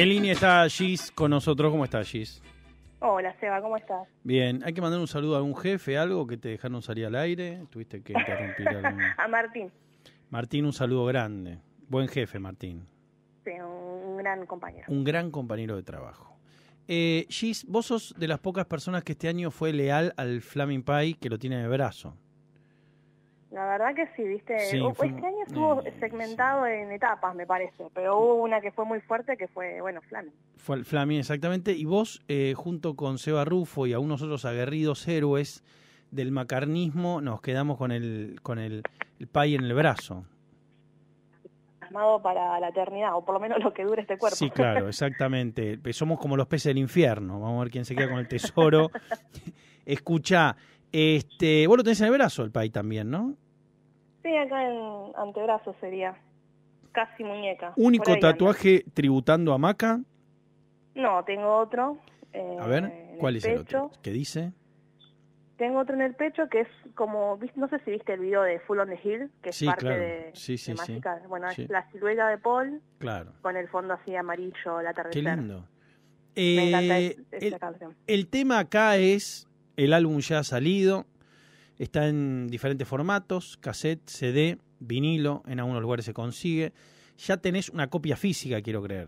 En línea está Gis con nosotros. ¿Cómo estás, Gis? Hola, Seba, ¿cómo estás? Bien, hay que mandar un saludo a algún jefe, algo que te dejaron salir al aire. Tuviste que interrumpir a Martín. Martín, un saludo grande. Buen jefe, Martín. Sí, un gran compañero. Un gran compañero de trabajo. Eh, Gis, vos sos de las pocas personas que este año fue leal al Flaming Pie que lo tiene de brazo. La verdad que sí, viste. este año estuvo eh, segmentado en etapas, me parece, pero hubo una que fue muy fuerte que fue, bueno, Flammy. Fue el exactamente. Y vos, eh, junto con Seba Rufo y a unos otros aguerridos héroes del macarnismo, nos quedamos con el, con el, el pay en el brazo. Para la eternidad, o por lo menos lo que dure este cuerpo. Sí, claro, exactamente. Somos como los peces del infierno. Vamos a ver quién se queda con el tesoro. Escucha, este, vos lo tenés en el brazo el PAI también, ¿no? Sí, acá en antebrazo sería. Casi muñeca. ¿Único tatuaje tributando a Maca? No, tengo otro. Eh, a ver, ¿cuál es el otro? ¿Qué dice? Tengo otro en el pecho que es como, no sé si viste el video de Full on the Hill, que es parte de, sí, sí, sí. Bueno, es la silueta de Paul claro. con el fondo así amarillo, la tarde. Qué lindo. Eh, el tema acá es el álbum ya ha salido, está en diferentes formatos, cassette, CD, vinilo, en algunos lugares se consigue. Ya tenés una copia física, quiero creer.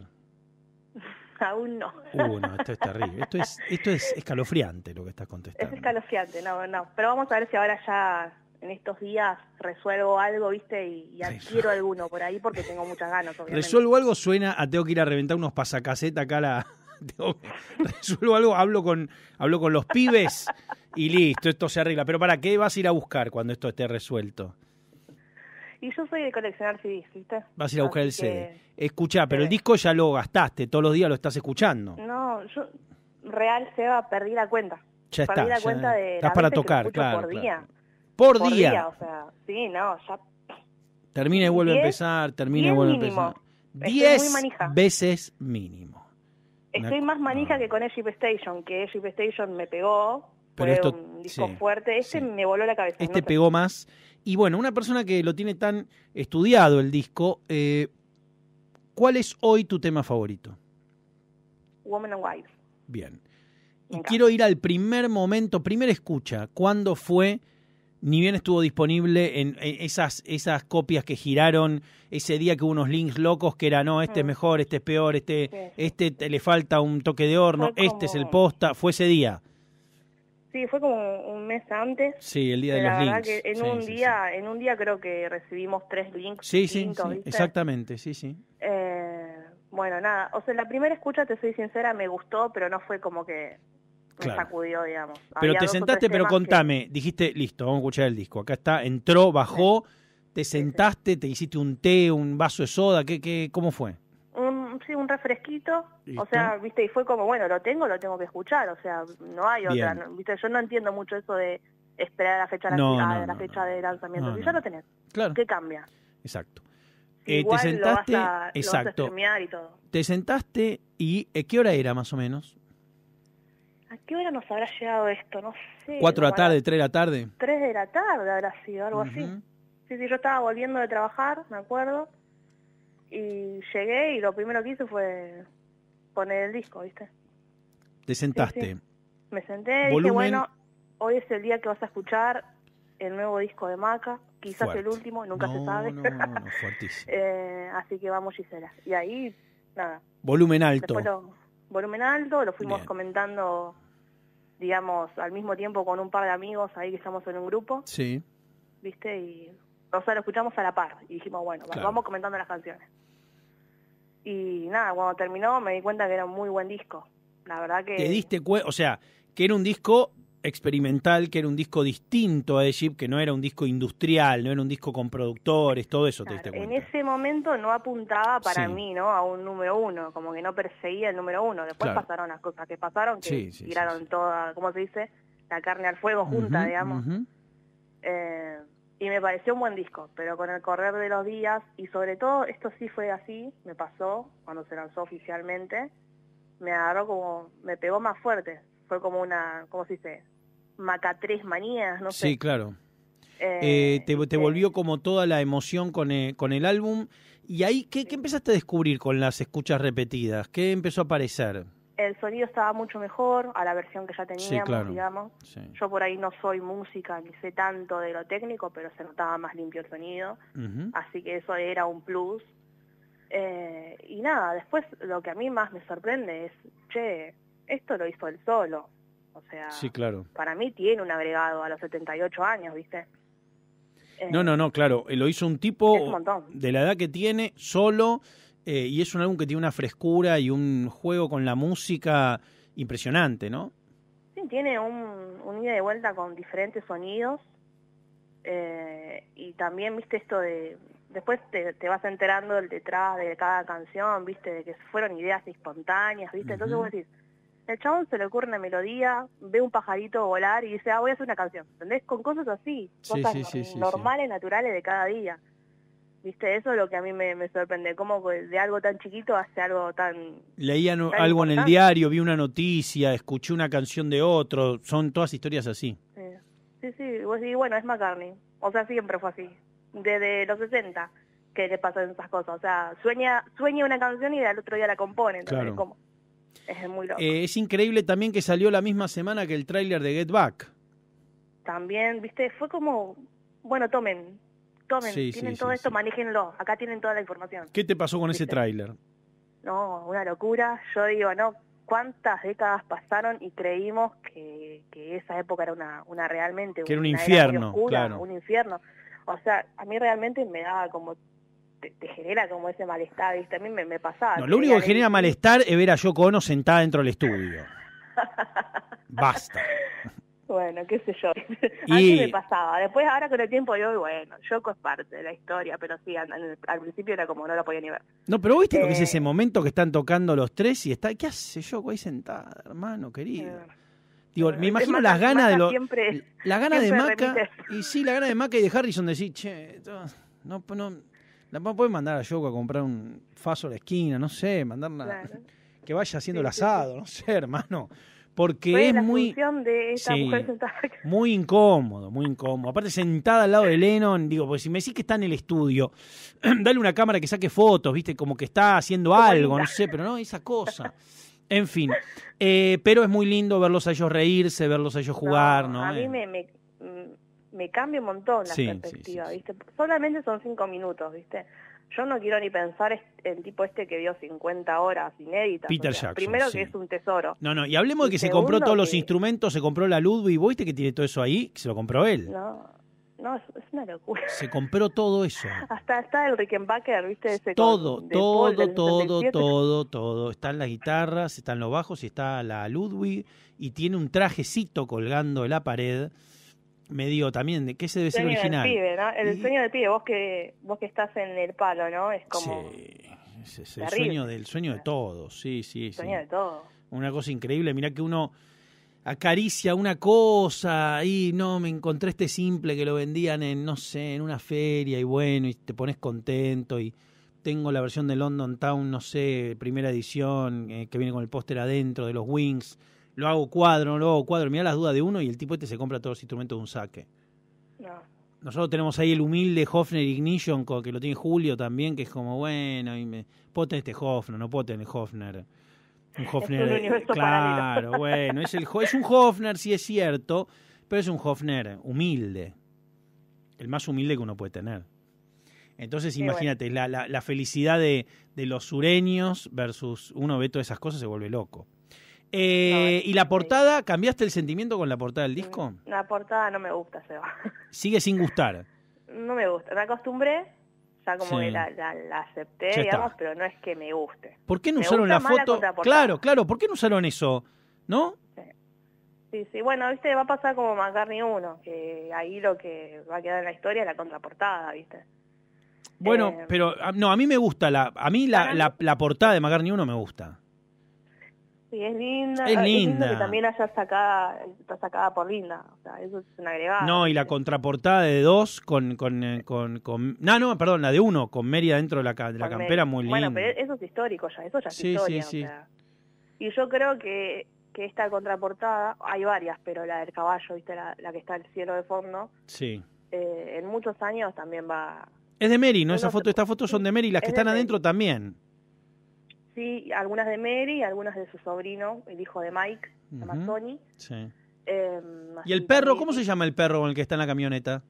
Aún uh, no. esto es terrible. Esto es, escalofriante lo que estás contestando. Es escalofriante, no, no. Pero vamos a ver si ahora ya en estos días resuelvo algo, ¿viste? Y, adquiero alguno por ahí porque tengo muchas ganas. Resuelvo algo suena a tengo que ir a reventar unos pasacasetas acá a la, resuelvo algo, hablo con, hablo con los pibes y listo, esto se arregla. Pero ¿para qué vas a ir a buscar cuando esto esté resuelto? Y yo soy de coleccionar CDs, ¿viste? Vas a ir a buscar el CD. Escuchá, pero el disco ya lo gastaste, todos los días lo estás escuchando. No, yo real, se va la cuenta. Ya la cuenta estás para tocar, claro. Por, Día. por, día. Termina y vuelve a empezar, termina y vuelve a empezar. Diez veces mínimo. Estoy más manija ah. que con Ship Station, que Ship Station me pegó, pero fue un disco fuerte. Este me voló la cabeza. Este pegó más. Y bueno, una persona que lo tiene tan estudiado el disco, eh, ¿cuál es hoy tu tema favorito? Woman and Wife. Bien. Y quiero ir al primer momento, primera escucha. ¿Cuándo fue ni bien estuvo disponible en e, esas, esas copias que giraron ese día que hubo unos links locos que era no, este es mm. mejor, este es peor, este, este le falta un toque de horno, este es el posta, fue ese día. Sí, fue como un mes antes. Sí, el día de, los links. en un día, en un día creo que recibimos tres links. Sí, sí, exactamente, sí, sí. Eh, bueno, nada, o sea, la primera escucha, te soy sincera, me gustó, pero no fue como que pero te sentaste, pero contame, dijiste, listo, vamos a escuchar el disco. Acá está, entró, bajó, te sentaste, te hiciste un té, un vaso de soda, ¿qué, qué, cómo fue? Un, sí, un refresquito, o sea, viste, y fue como, bueno, lo tengo, lo tengo que escuchar, o sea, no hay otra, viste, yo no entiendo mucho eso de esperar la fecha, no, la, fecha de lanzamiento, si ya lo tenés, claro. ¿qué cambia? Exacto. Eh, te sentaste, a, exacto. y todo. Te sentaste y eh, ¿qué hora era más o menos? ¿A qué hora nos habrá llegado esto? No sé. ¿Cuatro de la tarde, tres de la tarde? Tres de la tarde habrá sido, algo así. Sí, sí, yo estaba volviendo de trabajar, me acuerdo, y llegué y lo primero que hice fue poner el disco, ¿viste? Te sentaste. Me senté y dije, bueno, hoy es el día que vas a escuchar el nuevo disco de Maca, quizás el último, nunca se sabe. No, no, fuertísimo. Eh, así que vamos, Gisela. Y ahí, nada. Volumen alto volumen alto, lo fuimos comentando, digamos, al mismo tiempo con un par de amigos ahí que estamos en un grupo. Sí. ¿Viste? Y, o sea, lo escuchamos a la par y dijimos, bueno, vamos comentando las canciones. Y nada, cuando terminó me di cuenta que era un muy buen disco. La verdad que... Te diste cuenta, o sea, que era un disco experimental, que era un disco distinto a Egypt, que no era un disco industrial, no era un disco con productores, todo eso En ese momento no apuntaba para mí, ¿no? A un número uno, como que no perseguía el número uno. Después pasaron las cosas que pasaron, que tiraron toda, ¿cómo se dice? La carne al fuego junta, digamos. Eh, y me pareció un buen disco, pero con el correr de los días, y sobre todo, esto sí fue así, me pasó cuando se lanzó oficialmente, me agarró como, me pegó más fuerte. Fue como una, ¿cómo se dice? macatres manías, no sé. Sí, claro. Eh, eh, te, este, volvió como toda la emoción con, eh, el álbum. ¿Y ahí qué, empezaste a descubrir con las escuchas repetidas? ¿Qué empezó a aparecer? El sonido estaba mucho mejor a la versión que ya teníamos, digamos. Yo por ahí no soy música ni sé tanto de lo técnico, pero se notaba más limpio el sonido. Así que eso era un plus. y nada, después lo que a mí más me sorprende es, che, esto lo hizo él solo. O sea, sí, claro. para mí tiene un agregado a los 78 años, ¿viste? no, eh, no, no, claro. Eh, lo hizo un tipo de la edad que tiene, solo, eh, y es un álbum que tiene una frescura y un juego con la música impresionante, ¿no? Sí, tiene un, ida de vuelta con diferentes sonidos. y también, viste, esto de, después te, te, vas enterando del detrás de cada canción, viste, de que fueron ideas espontáneas, viste, entonces vos decís, el chabón se le ocurre una melodía, ve un pajarito volar y dice, ah, voy a hacer una canción. ¿Entendés? Con cosas así, cosas normales, naturales de cada día. ¿Viste? Eso es lo que a mí me, sorprende, cómo de algo tan chiquito hace algo tan... Leía algo en el diario, vi una noticia, escuché una canción de otro, son todas historias así. Sí, sí, y bueno, es McCartney. O sea, siempre fue así. Desde los 60 que le pasan esas cosas. O sea, sueña, sueña una canción y al otro día la compone. Entonces, claro. Eh, es increíble también que salió la misma semana que el tráiler de Get Back. También, viste, fue como, bueno, tomen, tomen, tienen todo esto, maníjenlo acá tienen toda la información. ¿Qué te pasó con ese tráiler? No, una locura, yo digo, no, cuántas décadas pasaron y creímos que, esa época era una, una realmente... era un infierno, claro. Un infierno. O sea, a mí realmente me daba como te, genera como ese malestar, ¿viste? A mí me, pasaba. No, lo único que genera malestar es ver a Yoko Ono sentada dentro del estudio. Basta. Bueno, qué sé yo. Y... me pasaba. Después, ahora con el tiempo yo bueno, Yoko es parte de la historia, pero sí, al, principio era como no la podía ni ver. No, pero viste lo que es ese momento que están tocando los tres y está, ¿qué hace Yoko ahí sentada, hermano, querido? Digo, me imagino las ganas de los. La gana de Maca. Y sí, la gana de Maca y de Harrison de decir, che, no, no, la puede mandar a Yoko a comprar un faso a la esquina, no sé, mandarla. Que vaya haciendo el asado, no sé, hermano. Porque es la muy. De muy incómodo, muy incómodo. Aparte, sentada al lado de Lennon, digo, porque si me decís que está en el estudio, dale una cámara que saque fotos, ¿viste? Como que está haciendo algo, no sé, pero no, esa cosa. En fin, eh, pero es muy lindo verlos a ellos reírse, verlos a ellos jugar, ¿no? A mí eh. me mm, me cambia un montón la perspectiva, ¿viste? Solamente son cinco minutos, ¿viste? Yo no quiero ni pensar en tipo este que vio 50 horas inéditas. Peter primero que es un tesoro. No, no, y hablemos de que se compró todos los instrumentos, se compró la Ludwig, ¿viste que tiene todo eso ahí? Que se lo compró él. No. No, es una locura. Se compró todo eso. Hasta está el Rickenbacker, ¿viste? Ese todo, todo, todo, todo, todo. Están las guitarras, están los bajos y está la Ludwig y tiene un trajecito colgando en la pared me también, ¿de qué se debe ser original? El sueño del pibe, vos que, vos que estás en el palo, ¿no? Es como... Sí, es, el sueño del sueño de todos, sí, sí, el sueño de todos. Una cosa increíble, mirá que uno acaricia una cosa y no, me encontré este simple que lo vendían en, no sé, en una feria y bueno, y te pones contento y tengo la versión de London Town, no sé, primera edición, eh, que viene con el póster adentro de los Wings lo hago cuadro, lo hago cuadro, mira las dudas de uno y el tipo este se compra todos los instrumentos de un saque. Nosotros tenemos ahí el humilde Hofner Ignition, que lo tiene Julio también, que es como, bueno, y me, puedo tener este Hofner, no puedo tener Hofner. Un Hofner. claro, bueno, es, el, es un Hofner, sí es cierto, pero es un Hofner humilde. El más humilde que uno puede tener. Entonces, imagínate, la, la, la, felicidad de, de los sureños versus uno ve todas esas cosas, se vuelve loco. Eh, ¿Y la portada? ¿Cambiaste el sentimiento con la portada del disco? Mm, la portada no me gusta, Seba. ¿Sigue sin gustar? No me gusta. Me acostumbré, ya como que la, acepté, digamos, pero no es que me guste. ¿Por qué no usaron la foto? claro, claro, ¿por qué no usaron eso? ¿No? Sí. sí, Bueno, viste, va a pasar como ni 1, que ahí lo que va a quedar en la historia es la contraportada, viste. Bueno, eh, pero ah, no, a mí me gusta la, a mí la, portada de ni 1 me gusta. Sí, es linda. Es ah, linda. que también haya sacada, está sacada por linda. O sea, eso es un agregado. No, y la contraportada de dos con. con, eh, con, no, no, perdón, la de uno, con Meri adentro de la, campera, muy linda. Bueno, pero eso es histórico ya, eso ya es sí, historia. Sí, sí. Y yo creo que, que esta contraportada, hay varias, pero la del caballo, ¿viste? La, que está el cielo de fondo. Sí. Eh, en muchos años también va. Es de Meri, ¿no? Esa estas fotos son de Mary, las que están adentro también sí, algunas de Mary, algunas de su sobrino, el hijo de Mike, se Tony. Em, ¿Y el perro? ¿Cómo se llama el perro con el que está en la camioneta?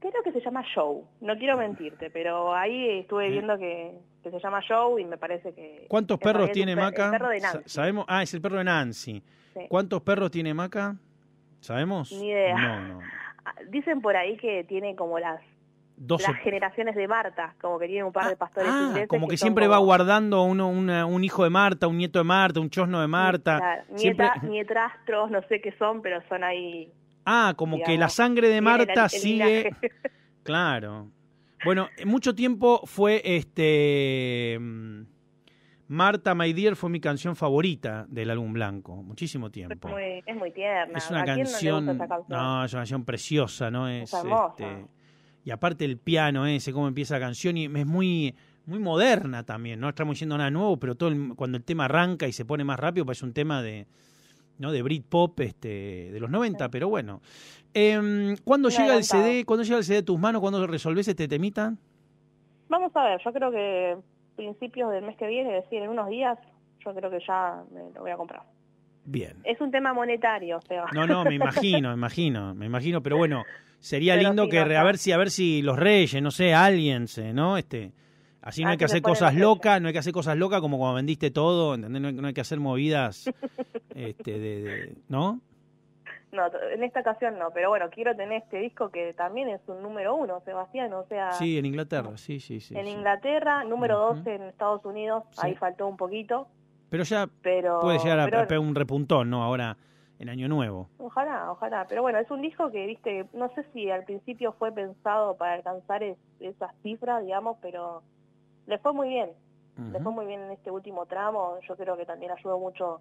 Creo que se llama Show no quiero ah. mentirte, pero ahí estuve viendo que, se llama Show y me parece que... ¿Cuántos perros tiene Maca? Sabemos, ah, es el perro de Nancy. ¿Cuántos perros tiene Maca? ¿Sabemos? Ni idea. Ah, dicen por ahí que tiene como las las generaciones de Marta, como que tiene un par de ah, pastores ah, Como que, siempre va guardando uno un hijo de Marta, un nieto de Marta, un chosno de Marta. siempre... nietrastros, no sé qué son, pero son ahí. Ah, como que la sangre de Marta sigue. Claro. Bueno, mucho tiempo fue este. Mm, Marta My Dear fue mi canción favorita del álbum blanco, muchísimo tiempo. Es muy, es tierna. Es una canción, no, es una canción preciosa, ¿no? Es, este, y aparte el piano ese, cómo empieza la canción, y es muy, muy moderna también, no estamos diciendo nada nuevo, pero todo cuando el tema arranca y se pone más rápido, parece un tema de, ¿no? de Britpop este, de los 90, pero bueno. Em, cuando ¿Cuándo llega el CD? cuando llega el CD a tus manos? ¿Cuándo resolvés este temita? Vamos a ver, yo creo que principios del mes que viene, es decir, en unos días, yo creo que ya me lo voy a comprar. Bien. Es un tema monetario, No, no, me imagino, me imagino, me imagino, pero bueno, sería lindo que a ver si a ver si los reyes, no sé, se, ¿no? Este, así no hay ah, que hacer cosas locas, no hay que hacer cosas locas como cuando vendiste todo, ¿entendés? No hay, que hacer movidas este ¿no? No, en esta ocasión no, pero bueno, quiero tener este disco que también es un número uno, Sebastián, o sea... Sí, en Inglaterra, sí, sí, sí. En Inglaterra, número dos en Estados Unidos, ahí faltó un poquito, pero ya puede llegar a, un repuntón, ¿no? Ahora en Año Nuevo. Ojalá, ojalá. Pero bueno, es un disco que, viste, no sé si al principio fue pensado para alcanzar esas cifras, digamos, pero le fue muy bien. Le fue muy bien en este último tramo. Yo creo que también ayudó mucho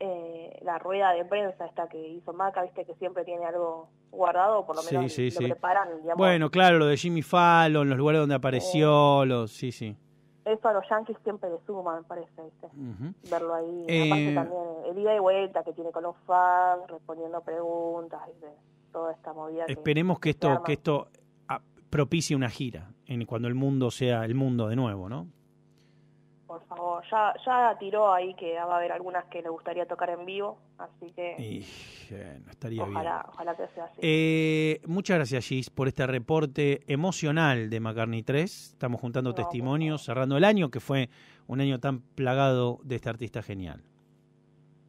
eh, la rueda de prensa esta que hizo Maca, viste, que siempre tiene algo guardado, por lo menos lo preparan, digamos. Bueno, claro, lo de Jimmy Fallon, los lugares donde apareció, los... Sí, sí eso a los Yankees siempre le suma, me parece, verlo ahí. Eh, también el ida y vuelta que tiene con los fans, respondiendo preguntas, toda esta movida. Esperemos que, esto, que esto ah, propicie una gira en cuando el mundo sea el mundo de nuevo, ¿no? por favor. Ya, ya tiró ahí que va a haber algunas que le gustaría tocar en vivo, así que... Y, eh, estaría ojalá, Ojalá que sea así. Eh, muchas gracias, Gis, por este reporte emocional de McCartney 3. Estamos juntando testimonios, cerrando el año, que fue un año tan plagado de este artista genial.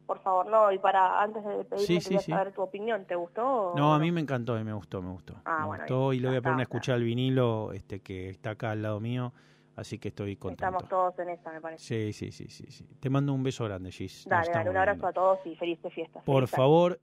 Por favor, no, y para antes de pedirte saber tu opinión, ¿te gustó? No, a mí me encantó, eh, me gustó, me gustó. Ah, me gustó y le voy a poner a escuchar el vinilo este que está acá al lado mío. Así que estoy contento. Estamos todos en esta, me parece. Sí, sí, sí, sí. sí. Te mando un beso grande, Gis. Dale, dale un abrazo a todos y felices fiestas. Por favor,